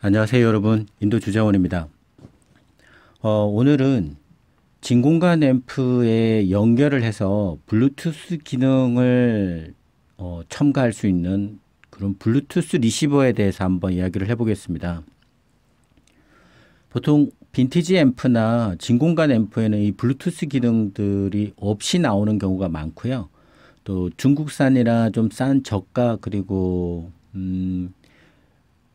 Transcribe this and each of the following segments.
안녕하세요, 여러분. 인도 주자원입니다 어, 오늘은 진공관 앰프에 연결을 해서 블루투스 기능을 어, 첨가할 수 있는 그런 블루투스 리시버에 대해서 한번 이야기를 해보겠습니다. 보통 빈티지 앰프나 진공관 앰프에는 이 블루투스 기능들이 없이 나오는 경우가 많고요. 또 중국산이라 좀 싼 저가 그리고 음,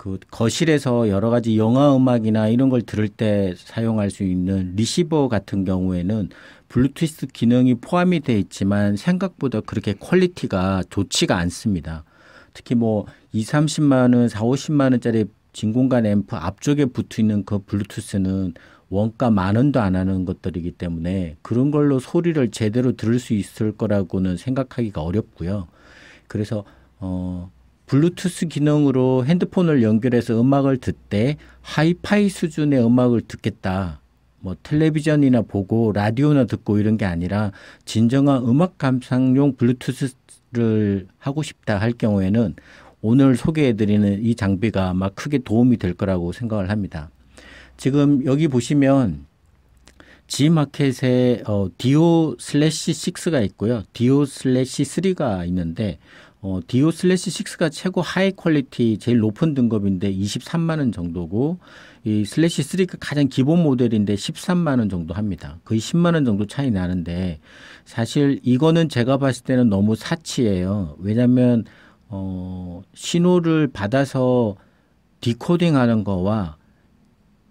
그 거실에서 여러 가지 영화 음악이나 이런 걸 들을 때 사용할 수 있는 리시버 같은 경우에는 블루투스 기능이 포함이 돼 있지만 생각보다 그렇게 퀄리티가 좋지가 않습니다. 특히 뭐 2, 30만 원, 4, 50만 원짜리 진공관 앰프 앞쪽에 붙어 있는 그 블루투스는 원가 만 원도 안 하는 것들이기 때문에 그런 걸로 소리를 제대로 들을 수 있을 거라고는 생각하기가 어렵고요. 그래서 어 블루투스 기능으로 핸드폰을 연결해서 음악을 듣되 하이파이 수준의 음악을 듣겠다. 뭐 텔레비전이나 보고 라디오나 듣고 이런 게 아니라 진정한 음악 감상용 블루투스를 하고 싶다 할 경우에는 오늘 소개해드리는 이 장비가 아마 크게 도움이 될 거라고 생각을 합니다. 지금 여기 보시면 G마켓에 어, 디오 슬래시 6가 있고요. 디오 슬래시 3가 있는데 어, 디오 슬래시 6가 최고 하이 퀄리티 제일 높은 등급인데 23만 원 정도고 이 슬래시 3가 그 가장 기본 모델인데 13만 원 정도 합니다. 거의 10만 원 정도 차이 나는데 사실 이거는 제가 봤을 때는 너무 사치예요. 왜냐면 어, 신호를 받아서 디코딩하는 거와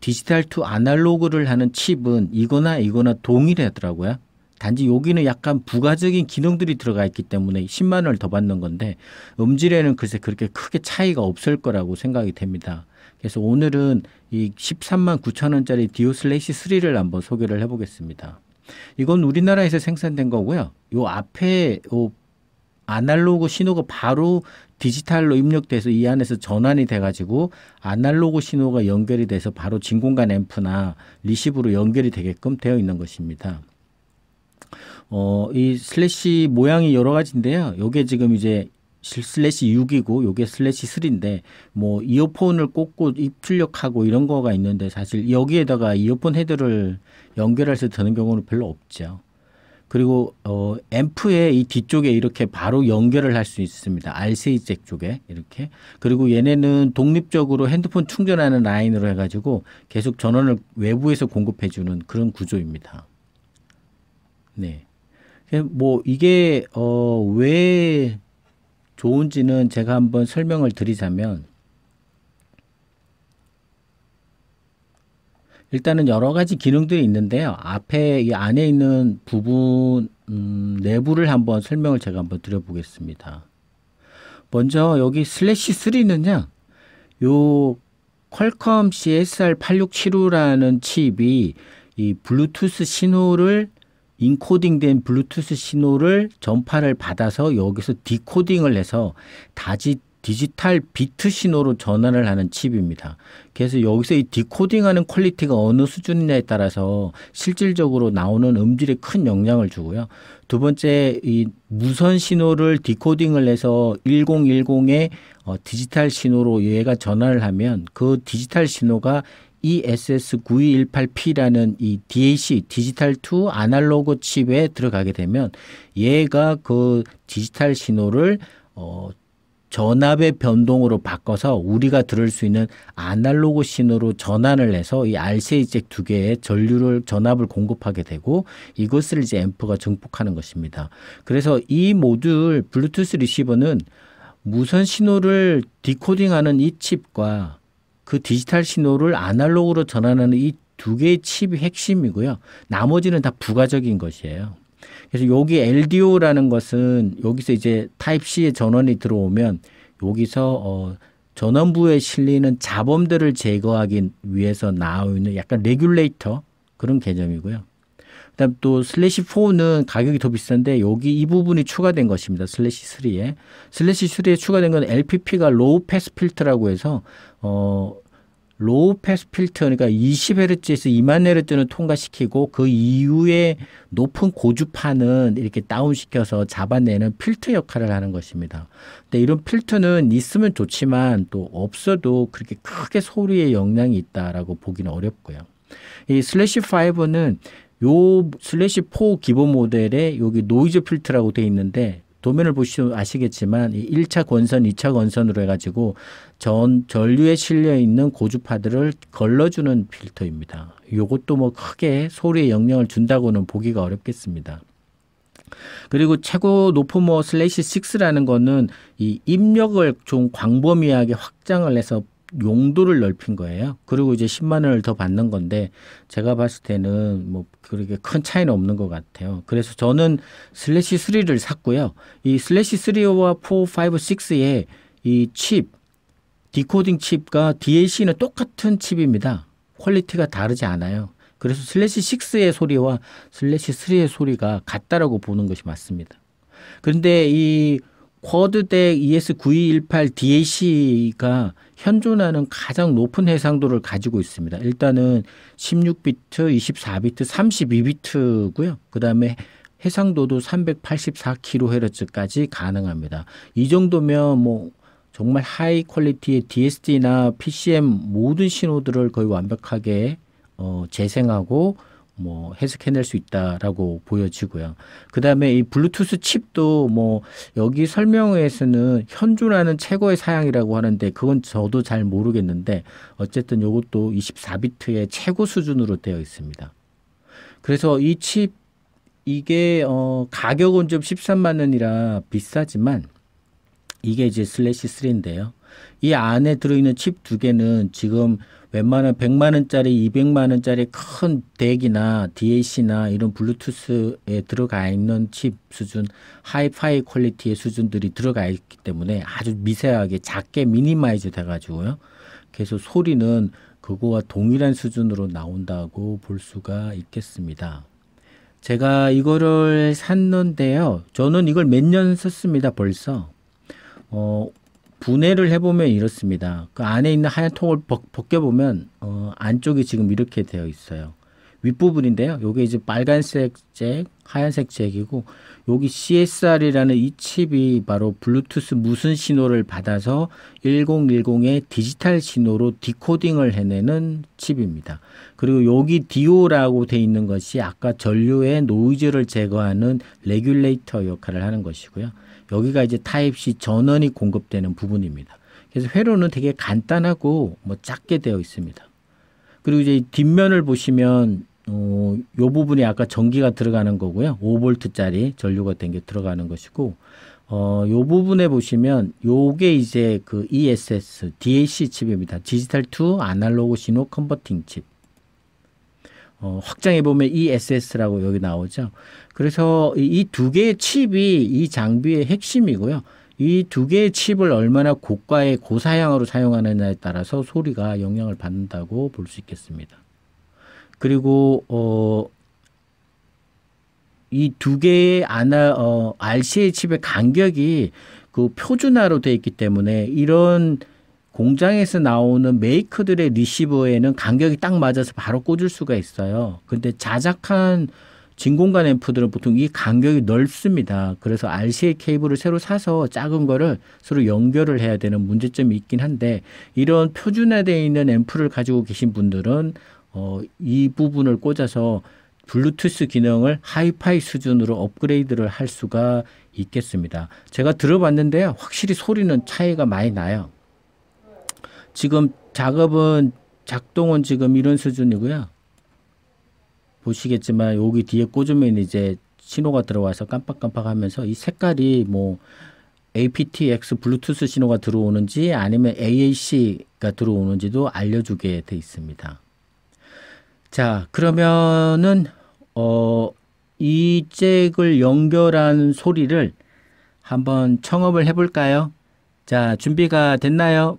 디지털 투 아날로그를 하는 칩은 이거나 이거나 동일하더라고요. 단지 여기는 약간 부가적인 기능들이 들어가 있기 때문에 10만 원을 더 받는 건데 음질에는 글쎄 그렇게 크게 차이가 없을 거라고 생각이 됩니다. 그래서 오늘은 이 13만 9천 원짜리 디오슬레이시 3를 한번 소개를 해보겠습니다. 이건 우리나라에서 생산된 거고요. 요 앞에 요 아날로그 신호가 바로 디지털로 입력돼서 이 안에서 전환이 돼가지고 아날로그 신호가 연결이 돼서 바로 진공관 앰프나 리시브로 연결이 되게끔 되어 있는 것입니다. 어, 이 슬래시 모양이 여러 가지인데요. 요게 지금 이제 슬래시 6이고 요게 슬래시 3인데 뭐 이어폰을 꽂고 입출력하고 이런 거가 있는데 사실 여기에다가 이어폰 헤드를 연결해서 드는 경우는 별로 없죠. 그리고 어 앰프의 이 뒤쪽에 이렇게 바로 연결을 할 수 있습니다. RCA 잭 쪽에 이렇게. 그리고 얘네는 독립적으로 핸드폰 충전하는 라인으로 해 가지고 계속 전원을 외부에서 공급해 주는 그런 구조입니다. 네. 그 뭐 이게 어왜 좋은지는 제가 한번 설명을 드리자면 일단은 여러 가지 기능들이 있는데요. 앞에 이 안에 있는 부분 음, 내부를 한번 설명을 제가 한번 드려보겠습니다. 먼저 여기 슬래시 3는요. 요 퀄컴 CSR8675라는 칩이 이 블루투스 신호를 인코딩된 블루투스 신호를 전파를 받아서 여기서 디코딩을 해서 다시 디지털 비트 신호로 전환을 하는 칩입니다. 그래서 여기서 이 디코딩하는 퀄리티가 어느 수준이냐에 따라서 실질적으로 나오는 음질에 큰 영향을 주고요. 두 번째 이 무선 신호를 디코딩을 해서 1010의 어, 디지털 신호로 얘가 전환을 하면 그 디지털 신호가 ESS9218P라는 이 DAC 디지털 투 아날로그 칩에 들어가게 되면 얘가 그 디지털 신호를 어, 전압의 변동으로 바꿔서 우리가 들을 수 있는 아날로그 신호로 전환을 해서 이 RCA잭 두 개의 전류를 전압을 공급하게 되고 이것을 이제 앰프가 증폭하는 것입니다. 그래서 이 모듈 블루투스 리시버는 무선 신호를 디코딩하는 이 칩과 그 디지털 신호를 아날로그로 전환하는 이 두 개의 칩이 핵심이고요. 나머지는 다 부가적인 것이에요. 그래서 여기 LDO라는 것은 여기서 이제 타입 C의 전원이 들어오면 여기서 어 전원부에 실리는 자범들을 제거하기 위해서 나오는 약간 레귤레이터 그런 개념이고요. 그다음 또 슬래시 4는 가격이 더 비싼데 여기 이 부분이 추가된 것입니다. 슬래시 3에 슬래시 3에 추가된 건 LPP가 로우 패스 필터라고 해서 어 로우 패스 필터 그러니까 20Hz에서 2만 Hz는 통과시키고 그 이후에 높은 고주파는 이렇게 다운시켜서 잡아내는 필터 역할을 하는 것입니다. 근데 이런 필터는 있으면 좋지만 또 없어도 그렇게 크게 소리에 영향이 있다라고 보기는 어렵고요. 이 슬래시 5는 요 슬래시 4 기본 모델에 여기 노이즈 필터라고 돼 있는데 도면을 보시면 아시겠지만 이 1차 권선, 2차 권선으로 해가지고 전 전류에 실려 있는 고주파들을 걸러주는 필터입니다. 요것도 뭐 크게 소리에 영향을 준다고는 보기가 어렵겠습니다. 그리고 최고 높은 뭐 슬래시 6라는 거는 이 입력을 좀 광범위하게 확장을 해서 용도를 넓힌 거예요. 그리고 이제 10만 원을 더 받는 건데 제가 봤을 때는 뭐 그렇게 큰 차이는 없는 것 같아요. 그래서 저는 슬래시 3를 샀고요. 이 슬래시 3와 4, 5, 6의 이 칩, 디코딩 칩과 DLC는 똑같은 칩입니다. 퀄리티가 다르지 않아요. 그래서 슬래시 6의 소리와 슬래시 3의 소리가 같다라고 보는 것이 맞습니다. 그런데 이 쿼드덱 ES9218DAC가 현존하는 가장 높은 해상도를 가지고 있습니다. 일단은 16비트, 24비트, 32비트고요. 그다음에 해상도도 384kHz까지 가능합니다. 이 정도면 뭐 정말 하이 퀄리티의 DSD나 PCM 모든 신호들을 거의 완벽하게 어, 재생하고 뭐 해석해낼 수 있다라고 보여지고요. 그 다음에 이 블루투스 칩도 뭐 여기 설명에서는 현존하는 최고의 사양이라고 하는데 그건 저도 잘 모르겠는데 어쨌든 이것도 24비트의 최고 수준으로 되어 있습니다. 그래서 이 칩 이게 어 가격은 좀 13만 원이라 비싸지만 이게 이제 슬래시 3인데요. 이 안에 들어있는 칩 두 개는 지금 웬만한 100만 원짜리, 200만 원짜리 큰 덱이나 DAC나 이런 블루투스에 들어가 있는 칩 수준, 하이파이 퀄리티의 수준들이 들어가 있기 때문에 아주 미세하게 작게 미니마이즈 돼 가지고요. 그래서 소리는 그거와 동일한 수준으로 나온다고 볼 수가 있겠습니다. 제가 이거를 샀는데요. 저는 이걸 몇 년 썼습니다, 벌써. 어, 분해를 해보면 이렇습니다. 그 안에 있는 하얀 통을 벗, 겨보면 어, 안쪽이 지금 이렇게 되어 있어요. 윗부분인데요. 요게 이제 빨간색 잭, 하얀색 잭이고 여기 CSR이라는 이 칩이 바로 블루투스 무슨 신호를 받아서 1010의 디지털 신호로 디코딩을 해내는 칩입니다. 그리고 여기 DO라고 돼 있는 것이 아까 전류의 노이즈를 제거하는 레귤레이터 역할을 하는 것이고요. 여기가 이제 타입 C 전원이 공급되는 부분입니다. 그래서 회로는 되게 간단하고 뭐 작게 되어 있습니다. 그리고 이제 뒷면을 보시면 어, 요 부분이 아까 전기가 들어가는 거고요. 5볼짜리 전류가 된 게 들어가는 것이고 어, 요 부분에 보시면 요게 이제 그 ESS DAC 칩입니다. 디지털 투 아날로그 신호 컨버팅 칩. 어, 확장해 보면 ESS라고 여기 나오죠. 그래서 이 두 개의 칩이 이 장비의 핵심이고요. 이 두 개의 칩을 얼마나 고가의 고사양으로 사용하느냐에 따라서 소리가 영향을 받는다고 볼 수 있겠습니다. 그리고 어, 이 두 개의 아나 어, RCA 칩의 간격이 그 표준화로 돼 있기 때문에 이런 공장에서 나오는 메이커들의 리시버에는 간격이 딱 맞아서 바로 꽂을 수가 있어요. 근데 자작한 진공관 앰프들은 보통 이 간격이 넓습니다. 그래서 RCA 케이블을 새로 사서 작은 거를 서로 연결을 해야 되는 문제점이 있긴 한데 이런 표준화되어 있는 앰프를 가지고 계신 분들은 어, 이 부분을 꽂아서 블루투스 기능을 하이파이 수준으로 업그레이드를 할 수가 있겠습니다. 제가 들어봤는데요. 확실히 소리는 차이가 많이 나요. 지금 작업은 작동은 지금 이런 수준이고요. 보시겠지만 여기 뒤에 꽂으면 이제 신호가 들어와서 깜빡깜빡하면서 이 색깔이 뭐 aptx 블루투스 신호가 들어오는지 아니면 aac가 들어오는지도 알려주게 돼 있습니다. 자 그러면은 어, 이 잭을 연결한 소리를 한번 청업을 해볼까요? 자 준비가 됐나요?